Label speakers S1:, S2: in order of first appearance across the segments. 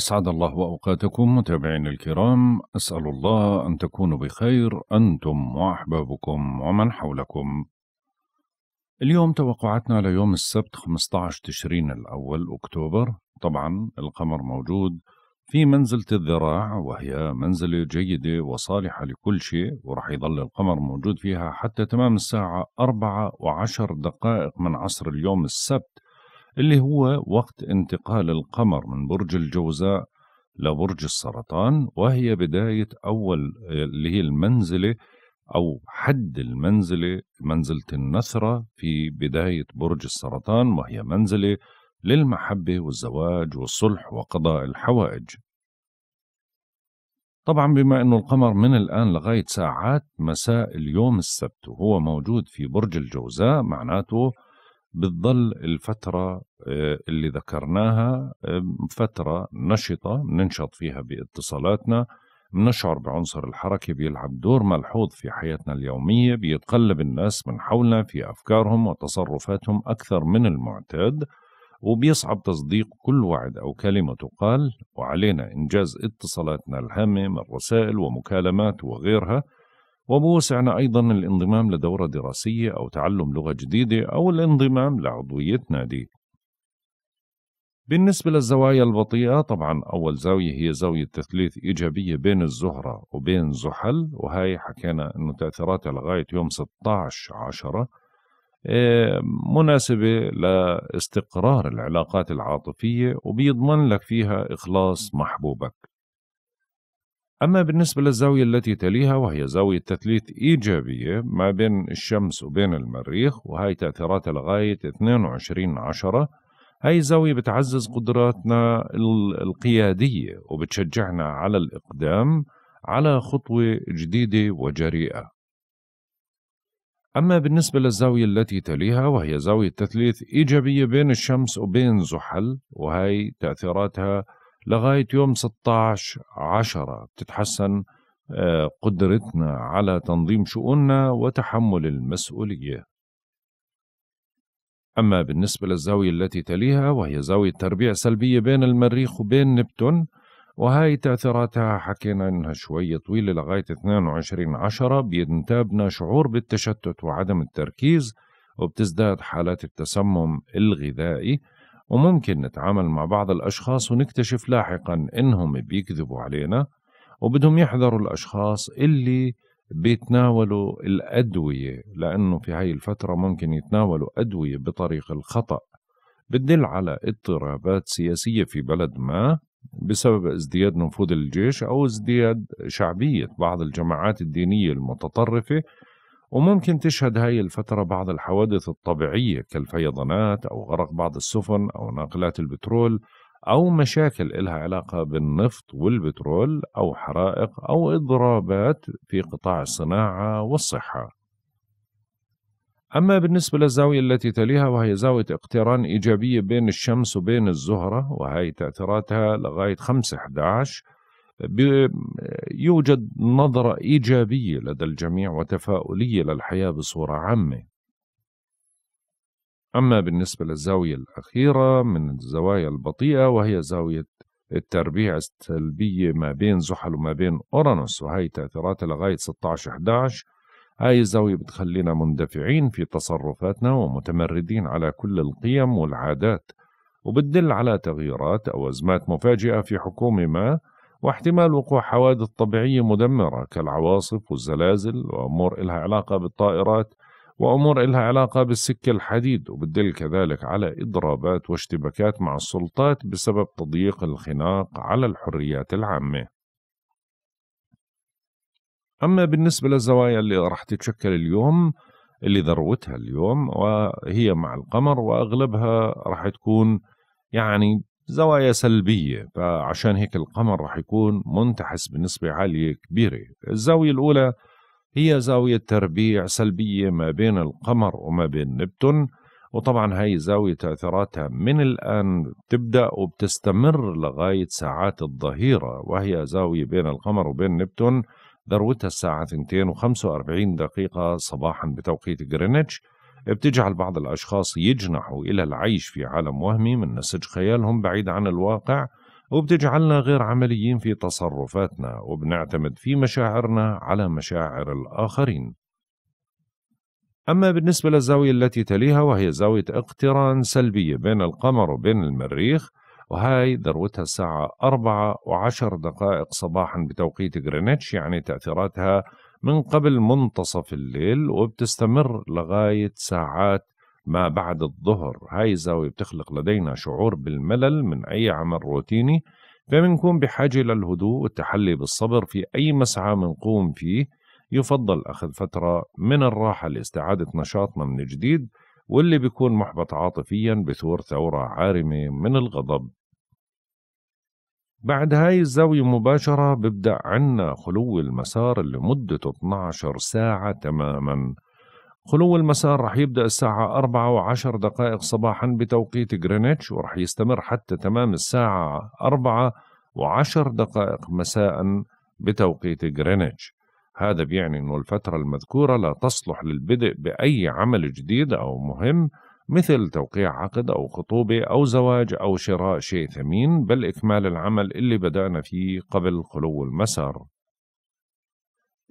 S1: أسعد الله أوقاتكم متابعينا الكرام أسأل الله أن تكونوا بخير أنتم وأحبابكم ومن حولكم اليوم توقعاتنا ليوم السبت 15 تشرين الأول أكتوبر طبعا القمر موجود في منزلة الذراع وهي منزلة جيدة وصالحة لكل شيء ورح يظل القمر موجود فيها حتى تمام الساعة 4 وعشر دقائق من عصر اليوم السبت اللي هو وقت انتقال القمر من برج الجوزاء لبرج السرطان وهي بداية أول آه، اللي هي المنزلة أو حد المنزلة منزلة النثرة في بداية برج السرطان وهي منزلة للمحبة والزواج والصلح وقضاء الحوائج طبعا بما أنه القمر من الآن لغاية ساعات مساء اليوم السبت وهو موجود في برج الجوزاء معناته بتظل الفترة آه، اللي ذكرناها آه، فترة نشطة ننشط فيها باتصالاتنا بنشعر بعنصر الحركة بيلعب دور ملحوظ في حياتنا اليومية بيتقلب الناس من حولنا في أفكارهم وتصرفاتهم أكثر من المعتاد وبيصعب تصديق كل وعد أو كلمة تقال وعلينا إنجاز اتصالاتنا الهامة من رسائل ومكالمات وغيرها وبوسعنا أيضا الانضمام لدورة دراسية أو تعلم لغة جديدة أو الانضمام لعضوية نادي بالنسبة للزوايا البطيئة طبعا أول زاوية هي زاوية تثليث إيجابية بين الزهرة وبين زحل وهي حكينا أنه تأثيراتها لغاية يوم 16 عشرة آه، مناسبة لاستقرار العلاقات العاطفية وبيضمن لك فيها إخلاص محبوبك أما بالنسبة للزاوية التي تليها وهي زاوية تثليث إيجابية ما بين الشمس وبين المريخ وهي تأثيراتها لغاية 22 عشرة هاي الزاوية بتعزز قدراتنا القيادية وبتشجعنا على الإقدام على خطوة جديدة وجريئة أما بالنسبة للزاوية التي تليها وهي زاوية تثليث إيجابية بين الشمس وبين زحل وهي تأثيراتها لغاية يوم 16 عشرة بتتحسن آه، قدرتنا على تنظيم شؤوننا وتحمل المسؤولية أما بالنسبة للزاوية التي تليها وهي زاوية تربيع سلبية بين المريخ وبين نبتون وهاي تأثيراتها حكينا إنها شوية طويلة لغاية 22 عشرة بينتابنا شعور بالتشتت وعدم التركيز وبتزداد حالات التسمم الغذائي وممكن نتعامل مع بعض الأشخاص ونكتشف لاحقا إنهم بيكذبوا علينا وبدهم يحذروا الأشخاص اللي بيتناولوا الأدوية لأنه في هاي الفترة ممكن يتناولوا أدوية بطريق الخطأ بتدل على اضطرابات سياسية في بلد ما بسبب ازدياد نفوذ الجيش أو ازدياد شعبية بعض الجماعات الدينية المتطرفة وممكن تشهد هاي الفترة بعض الحوادث الطبيعية كالفيضانات أو غرق بعض السفن أو ناقلات البترول أو مشاكل إلها علاقة بالنفط والبترول أو حرائق أو إضرابات في قطاع الصناعة والصحة أما بالنسبة للزاوية التي تليها وهي زاوية اقتران إيجابية بين الشمس وبين الزهرة وهي تأثيراتها لغاية 5 11 يوجد نظرة إيجابية لدى الجميع وتفاؤلية للحياة بصورة عامة أما بالنسبة للزاوية الأخيرة من الزوايا البطيئة وهي زاوية التربيع السلبية ما بين زحل وما بين أورانوس وهي تأثيراتها لغاية 16-11 هاي الزاوية بتخلينا مندفعين في تصرفاتنا ومتمردين على كل القيم والعادات وبتدل على تغييرات أو أزمات مفاجئة في حكومة ما واحتمال وقوع حوادث طبيعية مدمرة كالعواصف والزلازل وأمور إلها علاقة بالطائرات وأمور إلها علاقة بالسكة الحديد وبتدل كذلك على إضرابات واشتباكات مع السلطات بسبب تضييق الخناق على الحريات العامة أما بالنسبة للزوايا اللي راح تتشكل اليوم اللي ذروتها اليوم وهي مع القمر وأغلبها راح تكون يعني زوايا سلبية فعشان هيك القمر رح يكون منتحس بنسبة عالية كبيرة الزاوية الأولى هي زاوية تربيع سلبية ما بين القمر وما بين نبتون وطبعا هاي الزاوية تأثيراتها من الآن تبدأ وبتستمر لغاية ساعات الظهيرة وهي زاوية بين القمر وبين نبتون ذروتها الساعة 2.45 دقيقة صباحا بتوقيت غرينتش بتجعل بعض الأشخاص يجنحوا إلى العيش في عالم وهمي من نسج خيالهم بعيد عن الواقع وبتجعلنا غير عمليين في تصرفاتنا وبنعتمد في مشاعرنا على مشاعر الآخرين أما بالنسبة للزاوية التي تليها وهي زاوية اقتران سلبية بين القمر وبين المريخ وهاي ذروتها الساعة أربعة وعشر دقائق صباحا بتوقيت غرينتش يعني تأثيراتها من قبل منتصف الليل وبتستمر لغاية ساعات ما بعد الظهر هاي الزاوية بتخلق لدينا شعور بالملل من أي عمل روتيني فبنكون بحاجة للهدوء والتحلي بالصبر في أي مسعى منقوم فيه يفضل أخذ فترة من الراحة لاستعادة نشاطنا من جديد واللي بيكون محبط عاطفيا بثور ثورة عارمة من الغضب بعد هاي الزاوية مباشرة ببدأ عنا خلو المسار اللي مدته 12 ساعة تماما خلو المسار رح يبدأ الساعة 4 وعشر دقائق صباحا بتوقيت غرينتش ورح يستمر حتى تمام الساعة 4 وعشر دقائق مساء بتوقيت غرينتش هذا بيعني أن الفترة المذكورة لا تصلح للبدء بأي عمل جديد أو مهم مثل توقيع عقد أو خطوبة أو زواج أو شراء شيء ثمين بل إكمال العمل اللي بدأنا فيه قبل خلو المسار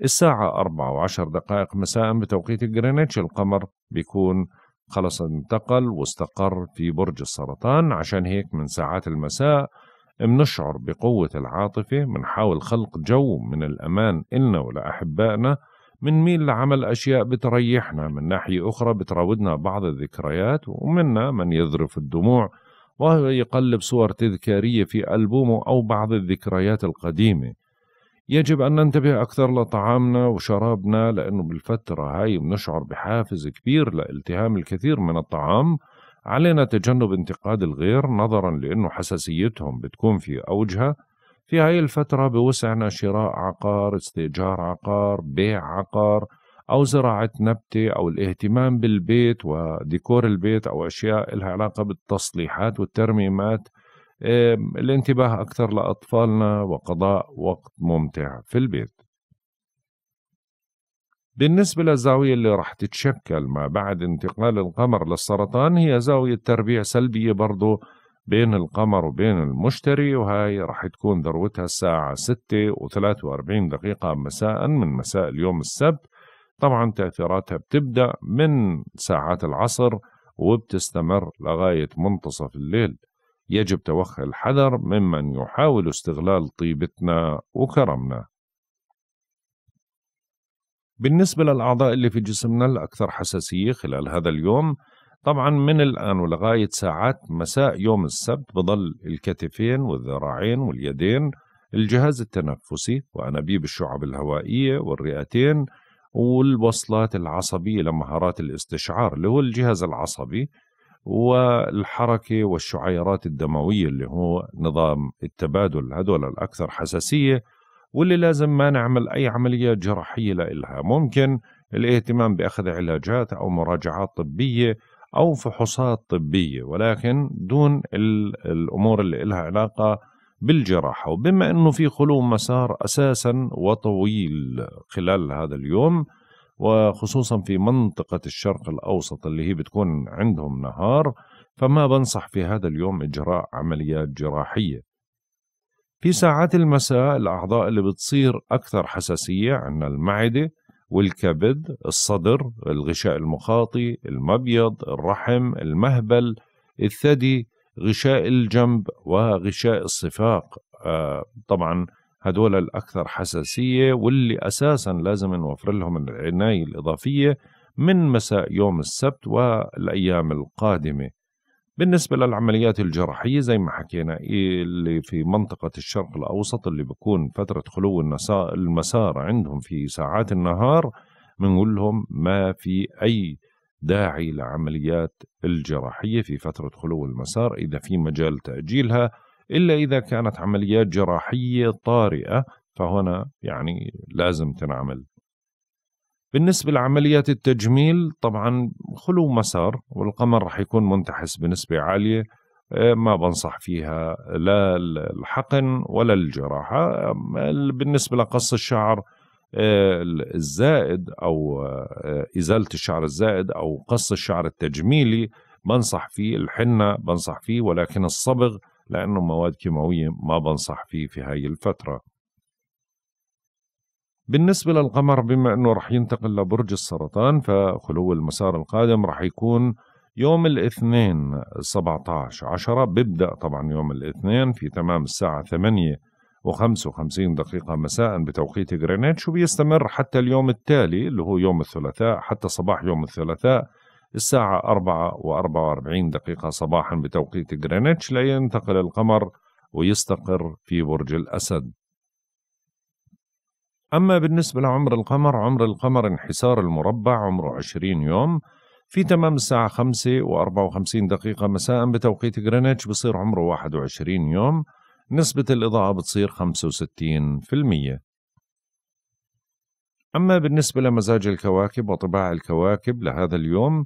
S1: الساعة أربعة وعشر دقائق مساء بتوقيت جرينتش القمر بيكون خلص انتقل واستقر في برج السرطان عشان هيك من ساعات المساء منشعر بقوة العاطفة منحاول خلق جو من الأمان إلنا ولأحبائنا منميل لعمل أشياء بتريحنا من ناحية أخرى بتراودنا بعض الذكريات ومنا من يذرف الدموع ويقلب صور تذكارية في ألبومه أو بعض الذكريات القديمة يجب أن ننتبه أكثر لطعامنا وشرابنا لأنه بالفترة هاي بنشعر بحافز كبير لالتهام الكثير من الطعام علينا تجنب انتقاد الغير نظرا لأنه حساسيتهم بتكون في أوجها في هاي الفترة بوسعنا شراء عقار استئجار عقار بيع عقار أو زراعة نبتة أو الاهتمام بالبيت وديكور البيت أو أشياء لها علاقة بالتصليحات والترميمات الانتباه أكثر لأطفالنا وقضاء وقت ممتع في البيت بالنسبة للزاوية اللي راح تتشكل ما بعد انتقال القمر للسرطان هي زاوية تربيع سلبية برضو بين القمر وبين المشتري وهاي راح تكون ذروتها الساعة 6 و43 دقيقة مساء من مساء اليوم السبت طبعا تأثيراتها بتبدأ من ساعات العصر وبتستمر لغاية منتصف الليل يجب توخي الحذر ممن يحاول استغلال طيبتنا وكرمنا بالنسبة للأعضاء اللي في جسمنا الأكثر حساسية خلال هذا اليوم طبعا من الآن ولغاية ساعات مساء يوم السبت بضل الكتفين والذراعين واليدين الجهاز التنفسي وأنابيب الشعب الهوائية والرئتين والوصلات العصبية لمهارات الاستشعار اللي هو الجهاز العصبي والحركة والشعيرات الدموية اللي هو نظام التبادل هذول الأكثر حساسية واللي لازم ما نعمل أي عملية جراحية لإلها ممكن الاهتمام بأخذ علاجات أو مراجعات طبية أو فحوصات طبية ولكن دون الأمور اللي لها علاقة بالجراحة وبما أنه في خلو مسار أساسا وطويل خلال هذا اليوم وخصوصا في منطقة الشرق الأوسط اللي هي بتكون عندهم نهار فما بنصح في هذا اليوم إجراء عمليات جراحية في ساعات المساء الأعضاء اللي بتصير أكثر حساسية عندنا المعدة والكبد الصدر الغشاء المخاطي المبيض الرحم المهبل الثدي غشاء الجنب وغشاء الصفاق آه، طبعا هدول الأكثر حساسية واللي أساسا لازم نوفر لهم العناية الإضافية من مساء يوم السبت والأيام القادمة بالنسبة للعمليات الجراحية زي ما حكينا اللي في منطقة الشرق الأوسط اللي بكون فترة خلو المسار عندهم في ساعات النهار بنقول لهم ما في أي داعي لعمليات الجراحية في فترة خلو المسار إذا في مجال تأجيلها إلا إذا كانت عمليات جراحية طارئة فهنا يعني لازم تنعمل بالنسبة لعمليات التجميل طبعا خلو مسار والقمر رح يكون منتحس بنسبة عالية آه، ما بنصح فيها لا الحقن ولا الجراحة بالنسبة لقص الشعر آه، الزائد أو آه، إزالة الشعر الزائد أو قص الشعر التجميلي بنصح فيه الحنة بنصح فيه ولكن الصبغ لأنه مواد كيماوية ما بنصح فيه في هاي الفترة بالنسبة للقمر بما أنه رح ينتقل لبرج السرطان فخلو المسار القادم رح يكون يوم الاثنين 17 عشرة بيبدأ طبعا يوم الاثنين في تمام الساعة 8 و55 دقيقة مساء بتوقيت غرينتش وبيستمر حتى اليوم التالي اللي هو يوم الثلاثاء حتى صباح يوم الثلاثاء الساعة 4 و44 دقيقة صباحا بتوقيت غرينتش لينتقل القمر ويستقر في برج الأسد أما بالنسبة لعمر القمر عمر القمر انحسار المربع عمره 20 يوم في تمام الساعة 5 و54 دقيقة مساء بتوقيت جرينتش بصير عمره 21 يوم نسبة الإضاءة بتصير 65% أما بالنسبة لمزاج الكواكب وطباع الكواكب لهذا اليوم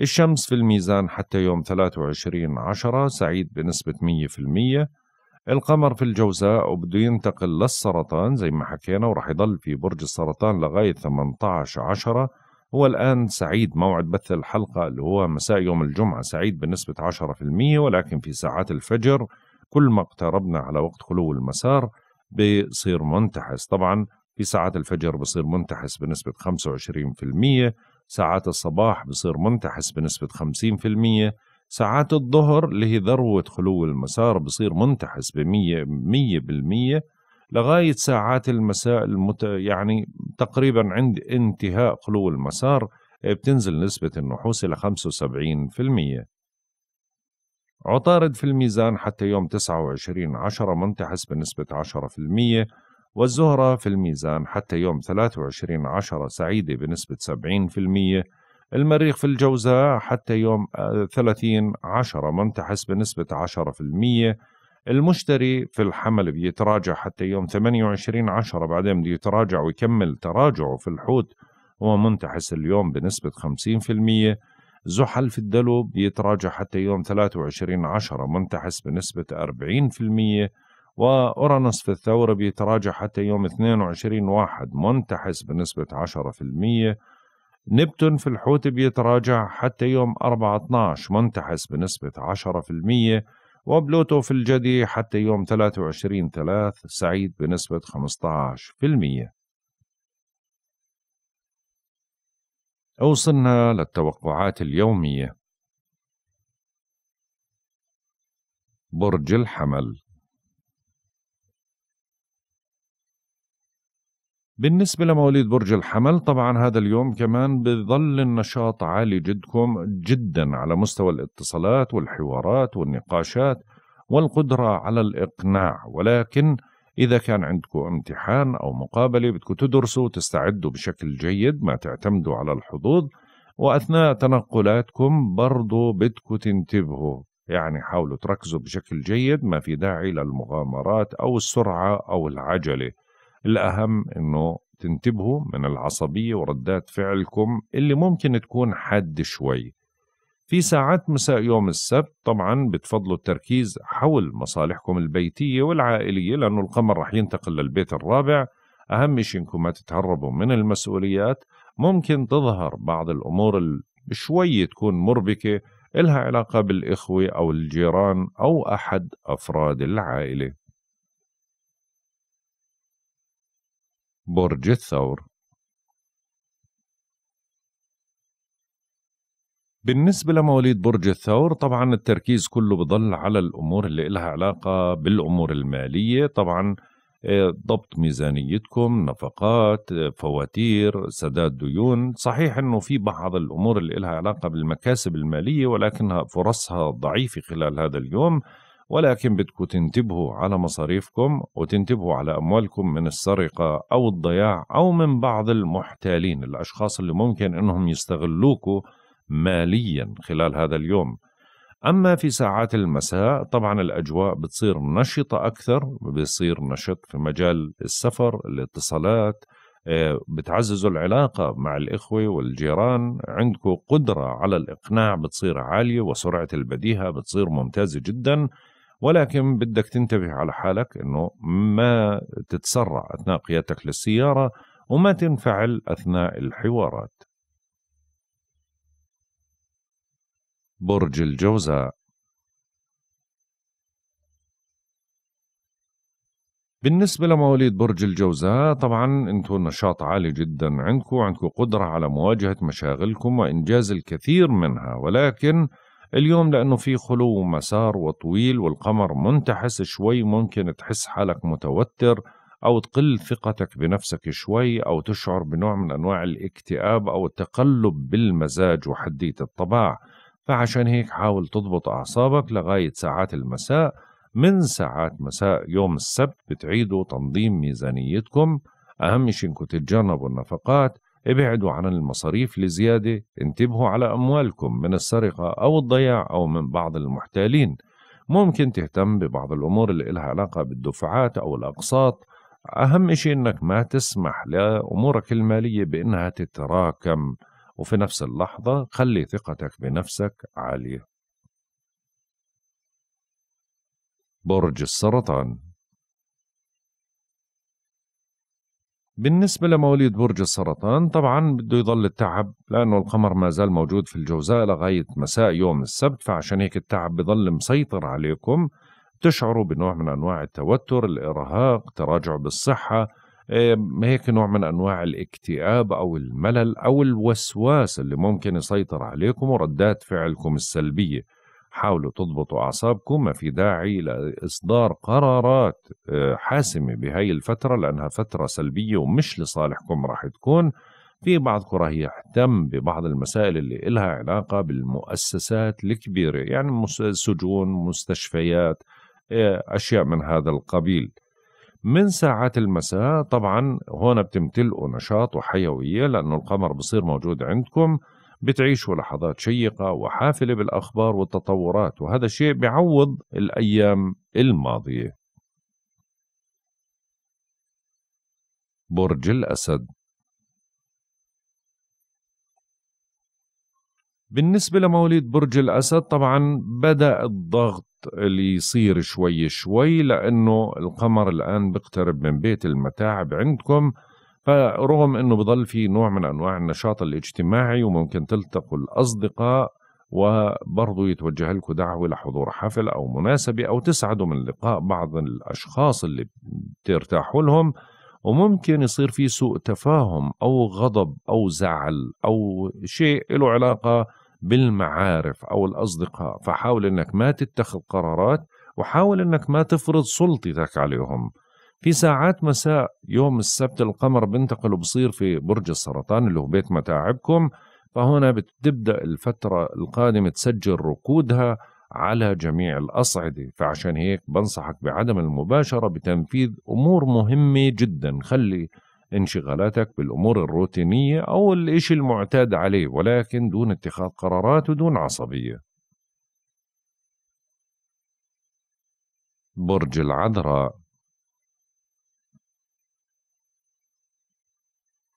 S1: الشمس في الميزان حتى يوم 23 عشرة سعيد بنسبة 100% القمر في الجوزاء وبده ينتقل للسرطان زي ما حكينا وراح يضل في برج السرطان لغاية 18 عشرة هو الآن سعيد موعد بث الحلقة اللي هو مساء يوم الجمعة سعيد بنسبة 10% ولكن في ساعات الفجر كل ما اقتربنا على وقت خلو المسار بصير منتحس طبعا في ساعات الفجر بصير منتحس بنسبة 25% ساعات الصباح بصير منتحس بنسبة 50% ساعات الظهر اللي هي ذروة خلو المسار بصير منتحس بمية مية بالمية لغاية ساعات المساء المت... يعني تقريبا عند انتهاء خلو المسار آه، بتنزل نسبة النحوس إلى 75% عطارد في الميزان حتى يوم 29 عشرة منتحس بنسبة 10% والزهرة في الميزان حتى يوم 23 عشرة سعيدة بنسبة 70% المريخ في الجوزاء حتى يوم 30 آه، 10 منتحس بنسبة 10% المشتري في الحمل بيتراجع حتى يوم 28 10 بعدين بده يتراجع ويكمل تراجعه في الحوت هو منتحس اليوم بنسبة 50% زحل في الدلو بيتراجع حتى يوم 23 10 منتحس بنسبة 40% وأورانوس في الثورة بيتراجع حتى يوم 22 واحد منتحس بنسبة 10% نبتون في الحوت بيتراجع حتى يوم 4/12 منتحس بنسبة 10% وبلوتو في الجدي حتى يوم 23 3 سعيد بنسبة 15% وصلنا للتوقعات اليومية برج الحمل بالنسبة لمواليد برج الحمل طبعا هذا اليوم كمان بظل النشاط عالي جدكم جدا على مستوى الاتصالات والحوارات والنقاشات والقدرة على الإقناع ولكن إذا كان عندكم امتحان أو مقابلة بدكم تدرسوا وتستعدوا بشكل جيد ما تعتمدوا على الحظوظ وأثناء تنقلاتكم برضو بدكم تنتبهوا يعني حاولوا تركزوا بشكل جيد ما في داعي للمغامرات أو السرعة أو العجلة الأهم أنه تنتبهوا من العصبية وردات فعلكم اللي ممكن تكون حد شوي في ساعات مساء يوم السبت طبعا بتفضلوا التركيز حول مصالحكم البيتية والعائلية لأنه القمر رح ينتقل للبيت الرابع أهم شيء إنكم ما تتهربوا من المسؤوليات ممكن تظهر بعض الأمور شوي تكون مربكة إلها علاقة بالإخوة أو الجيران أو أحد أفراد العائلة برج الثور بالنسبة لمواليد برج الثور طبعا التركيز كله بضل على الأمور اللي إلها علاقة بالأمور المالية طبعا آه، ضبط ميزانيتكم نفقات آه، فواتير سداد ديون صحيح أنه في بعض الأمور اللي إلها علاقة بالمكاسب المالية ولكنها فرصها ضعيفة خلال هذا اليوم ولكن بدكم تنتبهوا على مصاريفكم وتنتبهوا على أموالكم من السرقة أو الضياع أو من بعض المحتالين الأشخاص اللي ممكن أنهم يستغلوكوا ماليا خلال هذا اليوم أما في ساعات المساء طبعا الأجواء بتصير نشطة أكثر بيصير نشط في مجال السفر الاتصالات آه، بتعززوا العلاقة مع الإخوة والجيران عندكم قدرة على الإقناع بتصير عالية وسرعة البديهة بتصير ممتازة جدا ولكن بدك تنتبه على حالك انه ما تتسرع اثناء قيادتك للسياره وما تنفعل اثناء الحوارات. برج الجوزاء بالنسبة لمواليد برج الجوزاء طبعا انتم النشاط عالي جدا عندكم عندكم قدرة على مواجهة مشاغلكم وإنجاز الكثير منها ولكن اليوم لأنه في خلو ومسار وطويل والقمر منتحس شوي ممكن تحس حالك متوتر أو تقل ثقتك بنفسك شوي أو تشعر بنوع من أنواع الاكتئاب أو التقلب بالمزاج وحدية الطباع فعشان هيك حاول تضبط أعصابك لغاية ساعات المساء من ساعات مساء يوم السبت بتعيدوا تنظيم ميزانيتكم أهم شيء إنكم تتجنبوا النفقات ابعدوا عن المصاريف لزيادة انتبهوا على أموالكم من السرقة أو الضياع أو من بعض المحتالين ممكن تهتم ببعض الأمور اللي إلها علاقة بالدفعات أو الأقساط أهم شيء أنك ما تسمح لأمورك المالية بأنها تتراكم وفي نفس اللحظة خلي ثقتك بنفسك عالية برج السرطان بالنسبة لمواليد برج السرطان طبعا بده يضل التعب لأنه القمر ما زال موجود في الجوزاء لغاية مساء يوم السبت فعشان هيك التعب بضل مسيطر عليكم تشعروا بنوع من أنواع التوتر الإرهاق تراجع بالصحة هيك نوع من أنواع الاكتئاب أو الملل أو الوسواس اللي ممكن يسيطر عليكم وردات فعلكم السلبية حاولوا تضبطوا أعصابكم ما في داعي لإصدار قرارات آه، حاسمة بهاي الفترة لأنها فترة سلبية ومش لصالحكم راح تكون في بعضكم راح يهتم ببعض المسائل اللي إلها علاقة بالمؤسسات الكبيرة يعني سجون مستشفيات آه، أشياء من هذا القبيل من ساعات المساء طبعا هون بتمتلئوا نشاط وحيوية لأنه القمر بصير موجود عندكم بتعيشوا لحظات شيقة وحافلة بالأخبار والتطورات وهذا الشيء بيعوض الأيام الماضية برج الأسد بالنسبة لمواليد برج الأسد طبعا بدأ الضغط اللي يصير شوي شوي لأنه القمر الآن بيقترب من بيت المتاعب عندكم فرغم انه بضل في نوع من انواع النشاط الاجتماعي وممكن تلتقوا الاصدقاء وبرضه يتوجه لكم دعوه لحضور حفل او مناسبه او تسعدوا من لقاء بعض الاشخاص اللي بترتاحوا لهم وممكن يصير في سوء تفاهم او غضب او زعل او شيء له علاقه بالمعارف او الاصدقاء فحاول انك ما تتخذ قرارات وحاول انك ما تفرض سلطتك عليهم في ساعات مساء يوم السبت القمر بينتقل وبصير في برج السرطان اللي هو بيت متاعبكم فهنا بتبدا الفتره القادمه تسجل ركودها على جميع الأصعدة فعشان هيك بنصحك بعدم المباشرة بتنفيذ أمور مهمة جدا خلي انشغالاتك بالأمور الروتينية أو الإشي المعتاد عليه ولكن دون اتخاذ قرارات ودون عصبية برج العذراء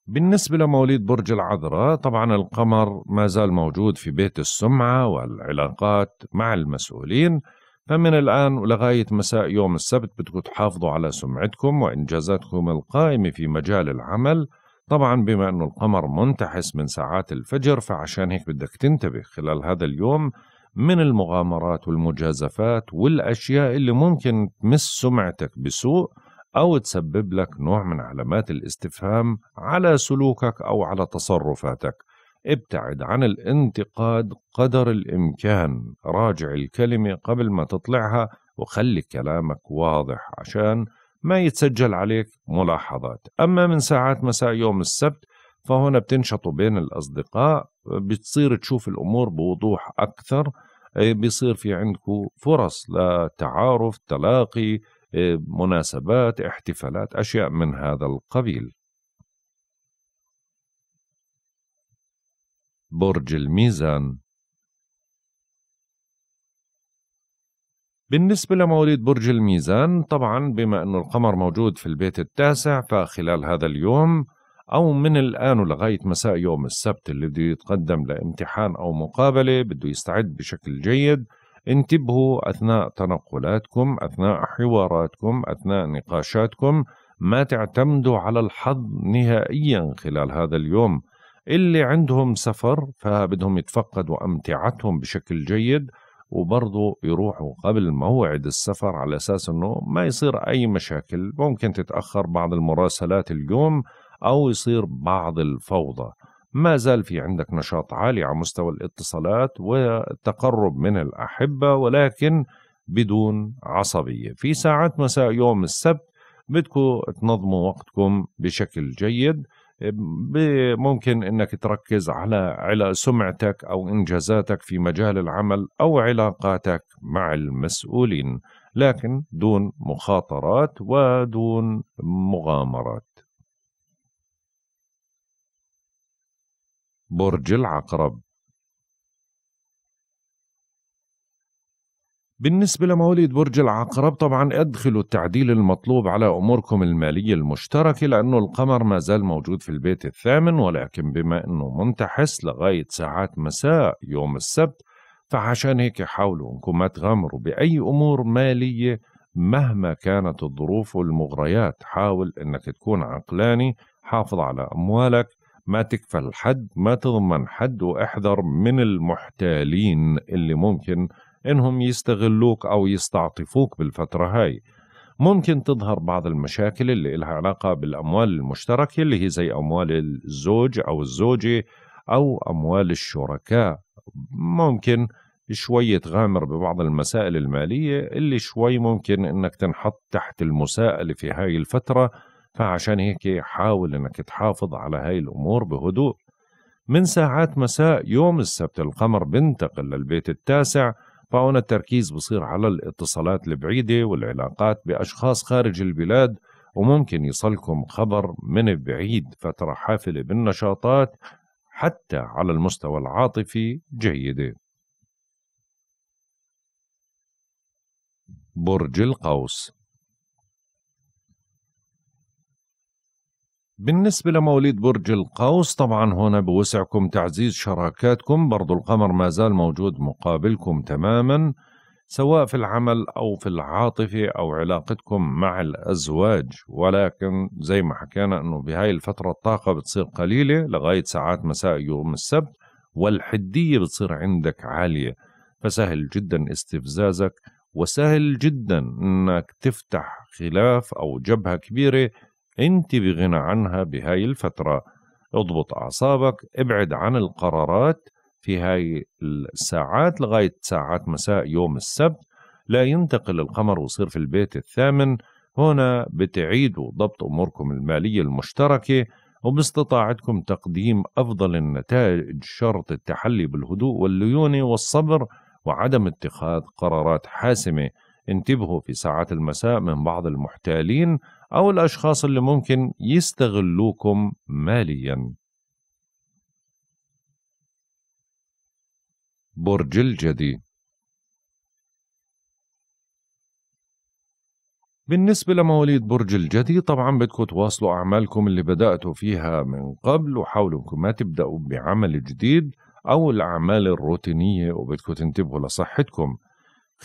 S1: بالنسبة لمواليد برج العذراء طبعا القمر ما زال موجود في بيت السمعة والعلاقات مع المسؤولين فمن الآن ولغاية مساء يوم السبت بدكم تحافظوا على سمعتكم وإنجازاتكم القائمة في مجال العمل طبعا بما أنه القمر منتحس من ساعات الفجر فعشان هيك بدك تنتبه خلال هذا اليوم من المغامرات والمجازفات والأشياء اللي ممكن تمس سمعتك بسوء أو تسبب لك نوع من علامات الاستفهام على سلوكك أو على تصرفاتك ابتعد عن الانتقاد قدر الإمكان راجع الكلمة قبل ما تطلعها وخلي كلامك واضح عشان ما يتسجل عليك ملاحظات أما من ساعات مساء يوم السبت فهنا بتنشطوا بين الأصدقاء بتصير تشوف الأمور بوضوح أكثر إيه، بيصير في عندكم فرص لتعارف تلاقي مناسبات احتفالات اشياء من هذا القبيل برج الميزان بالنسبة لمواليد برج الميزان طبعا بما أنه القمر موجود في البيت التاسع فخلال هذا اليوم أو من الآن ولغاية مساء يوم السبت اللي بده يتقدم لامتحان أو مقابلة بده يستعد بشكل جيد انتبهوا أثناء تنقلاتكم أثناء حواراتكم أثناء نقاشاتكم ما تعتمدوا على الحظ نهائيا خلال هذا اليوم اللي عندهم سفر فبدهم يتفقدوا أمتعتهم بشكل جيد وبرضه يروحوا قبل موعد السفر على أساس أنه ما يصير أي مشاكل ممكن تتأخر بعض المراسلات اليوم أو يصير بعض الفوضى ما زال في عندك نشاط عالي على مستوى الاتصالات والتقرب من الأحبة ولكن بدون عصبية في ساعات مساء يوم السبت بدكم تنظموا وقتكم بشكل جيد ممكن انك تركز على على سمعتك او انجازاتك في مجال العمل او علاقاتك مع المسؤولين لكن دون مخاطرات ودون مغامرات برج العقرب بالنسبة لمواليد برج العقرب طبعا ادخلوا التعديل المطلوب على أموركم المالية المشتركة لأنه القمر ما زال موجود في البيت الثامن ولكن بما أنه منتحس لغاية ساعات مساء يوم السبت فعشان هيك حاولوا أنكم ما تغامروا بأي أمور مالية مهما كانت الظروف والمغريات حاول أنك تكون عقلاني حافظ على أموالك ما تكفل حد ما تضمن حد واحذر من المحتالين اللي ممكن انهم يستغلوك او يستعطفوك بالفترة هاي ممكن تظهر بعض المشاكل اللي لها علاقة بالأموال المشتركة اللي هي زي أموال الزوج أو الزوجة أو أموال الشركاء ممكن شوية تغامر ببعض المسائل المالية اللي شوي ممكن أنك تنحط تحت المساءلة في هاي الفترة فعشان هيك حاول انك تحافظ على هاي الامور بهدوء من ساعات مساء يوم السبت القمر بنتقل للبيت التاسع فهنا التركيز بصير على الاتصالات البعيدة والعلاقات بأشخاص خارج البلاد وممكن يصلكم خبر من بعيد فترة حافلة بالنشاطات حتى على المستوى العاطفي جيدة برج القوس بالنسبة لمواليد برج القوس طبعا هنا بوسعكم تعزيز شراكاتكم برضو القمر ما زال موجود مقابلكم تماما سواء في العمل أو في العاطفة أو علاقتكم مع الأزواج ولكن زي ما حكينا أنه بهاي الفترة الطاقة بتصير قليلة لغاية ساعات مساء يوم السبت والحدية بتصير عندك عالية فسهل جدا استفزازك وسهل جدا أنك تفتح خلاف أو جبهة كبيرة انت بغنى عنها بهاي الفترة اضبط أعصابك ابعد عن القرارات في هاي الساعات لغاية ساعات مساء يوم السبت لا ينتقل القمر ويصير في البيت الثامن هنا بتعيدوا ضبط أموركم المالية المشتركة وباستطاعتكم تقديم أفضل النتائج شرط التحلي بالهدوء والليونة والصبر وعدم اتخاذ قرارات حاسمة انتبهوا في ساعات المساء من بعض المحتالين أو الأشخاص اللي ممكن يستغلوكم ماليا برج الجدي بالنسبة لمواليد برج الجدي طبعا بدكم تواصلوا أعمالكم اللي بدأتوا فيها من قبل وحاولوا انكم ما تبدأوا بعمل جديد أو الأعمال الروتينية وبدكم تنتبهوا لصحتكم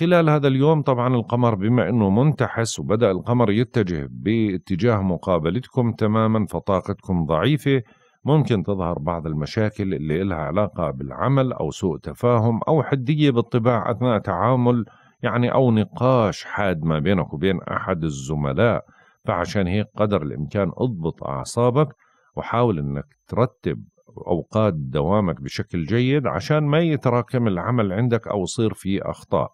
S1: خلال هذا اليوم طبعا القمر بما انه منتحس وبدا القمر يتجه باتجاه مقابلتكم تماما فطاقتكم ضعيفه ممكن تظهر بعض المشاكل اللي لها علاقه بالعمل او سوء تفاهم او حديه بالطباع اثناء تعامل يعني او نقاش حاد ما بينك وبين احد الزملاء فعشان هيك قدر الامكان اضبط اعصابك وحاول انك ترتب اوقات دوامك بشكل جيد عشان ما يتراكم العمل عندك او يصير في اخطاء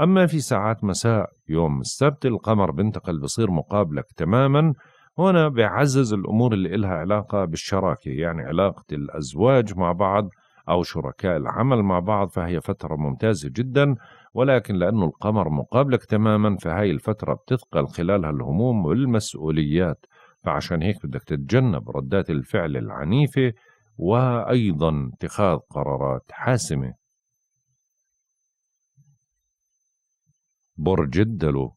S1: أما في ساعات مساء يوم السبت القمر بنتقل بصير مقابلك تماما هنا بيعزز الأمور اللي إلها علاقة بالشراكة يعني علاقة الأزواج مع بعض أو شركاء العمل مع بعض فهي فترة ممتازة جدا ولكن لأنه القمر مقابلك تماما فهاي الفترة بتثقل خلالها الهموم والمسؤوليات فعشان هيك بدك تتجنب ردات الفعل العنيفة وأيضا اتخاذ قرارات حاسمة برج الدلو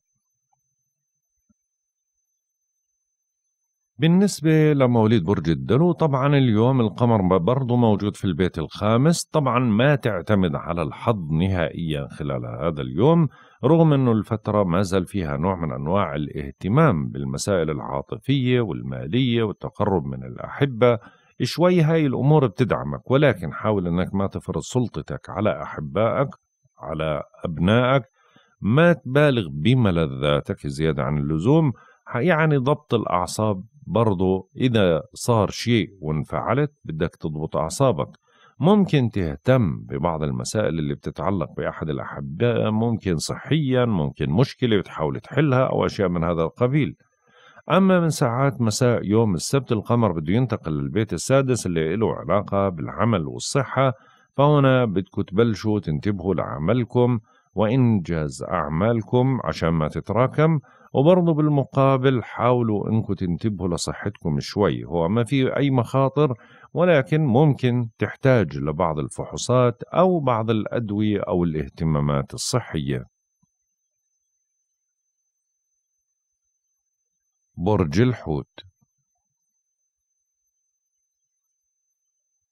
S1: بالنسبة لمواليد برج الدلو طبعا اليوم القمر برضه موجود في البيت الخامس طبعا ما تعتمد على الحظ نهائيا خلال هذا اليوم رغم أنه الفترة ما زال فيها نوع من أنواع الاهتمام بالمسائل العاطفية والمالية والتقرب من الأحبة شوي هاي الأمور بتدعمك ولكن حاول أنك ما تفرض سلطتك على أحبائك على أبنائك ما تبالغ بملذاتك زيادة عن اللزوم يعني ضبط الأعصاب برضو إذا صار شيء وانفعلت بدك تضبط أعصابك ممكن تهتم ببعض المسائل اللي بتتعلق بأحد الأحباء ممكن صحيا ممكن مشكلة بتحاول تحلها أو أشياء من هذا القبيل أما من ساعات مساء يوم السبت القمر بده ينتقل للبيت السادس اللي له علاقة بالعمل والصحة فهنا بدكم تبلشوا تنتبهوا لعملكم وإنجاز أعمالكم عشان ما تتراكم وبرضه بالمقابل حاولوا انكم تنتبهوا لصحتكم شوي هو ما في اي مخاطر ولكن ممكن تحتاج لبعض الفحوصات او بعض الادويه او الاهتمامات الصحيه برج الحوت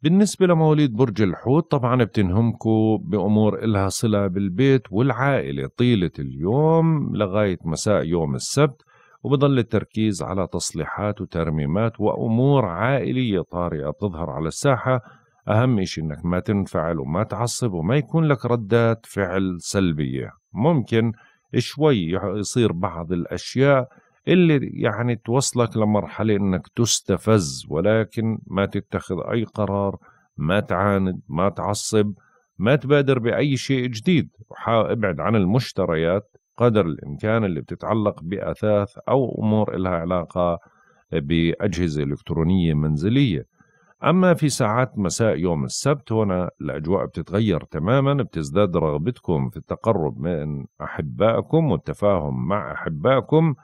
S1: بالنسبة لمواليد برج الحوت طبعا بتنهمكوا بأمور إلها صلة بالبيت والعائلة طيلة اليوم لغاية مساء يوم السبت وبضل التركيز على تصليحات وترميمات وأمور عائلية طارئة بتظهر على الساحة أهم إشي إنك ما تنفعل وما تعصب وما يكون لك ردات فعل سلبية ممكن شوي يصير بعض الأشياء اللي يعني توصلك لمرحلة انك تستفز ولكن ما تتخذ اي قرار ما تعاند ما تعصب ما تبادر بأي شيء جديد ابعد عن المشتريات قدر الإمكان اللي بتتعلق بأثاث أو أمور لها علاقة بأجهزة إلكترونية منزلية أما في ساعات مساء يوم السبت هنا الأجواء بتتغير تماما بتزداد رغبتكم في التقرب من أحبائكم والتفاهم مع أحبائكم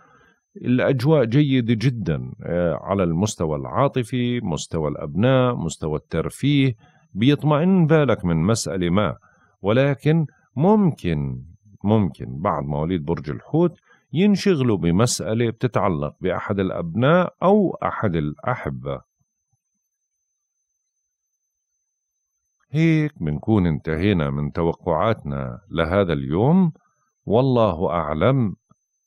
S1: الاجواء جيده جدا آه، على المستوى العاطفي، مستوى الابناء، مستوى الترفيه، بيطمئن بالك من مساله ما، ولكن ممكن ممكن بعض مواليد برج الحوت ينشغلوا بمساله بتتعلق باحد الابناء او احد الاحبه. هيك بنكون انتهينا من توقعاتنا لهذا اليوم والله اعلم